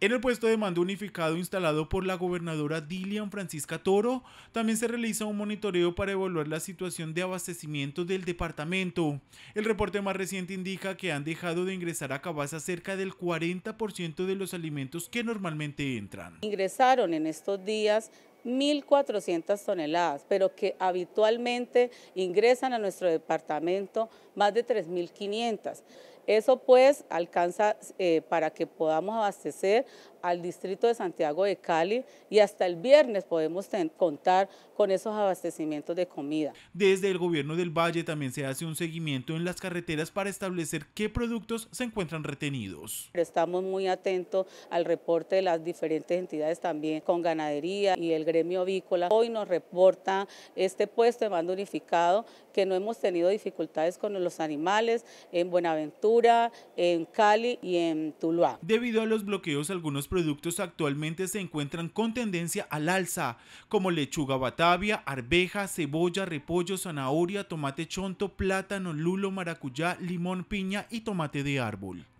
En el puesto de mando unificado instalado por la gobernadora Dilian Francisca Toro, también se realiza un monitoreo para evaluar la situación de abastecimiento del departamento. El reporte más reciente indica que han dejado de ingresar a Cabaza cerca del 40% de los alimentos que normalmente entran. Ingresaron en estos días 1.400 toneladas, pero que habitualmente ingresan a nuestro departamento más de 3.500. Eso pues alcanza eh, para que podamos abastecer al distrito de Santiago de Cali y hasta el viernes podemos contar con esos abastecimientos de comida. Desde el gobierno del Valle también se hace un seguimiento en las carreteras para establecer qué productos se encuentran retenidos. Estamos muy atentos al reporte de las diferentes entidades también con ganadería y el avícola. Hoy nos reporta este puesto de mando unificado que no hemos tenido dificultades con los animales en Buenaventura, en Cali y en Tuluá. Debido a los bloqueos, algunos productos actualmente se encuentran con tendencia al alza, como lechuga batavia, arveja, cebolla, repollo, zanahoria, tomate chonto, plátano, lulo, maracuyá, limón, piña y tomate de árbol.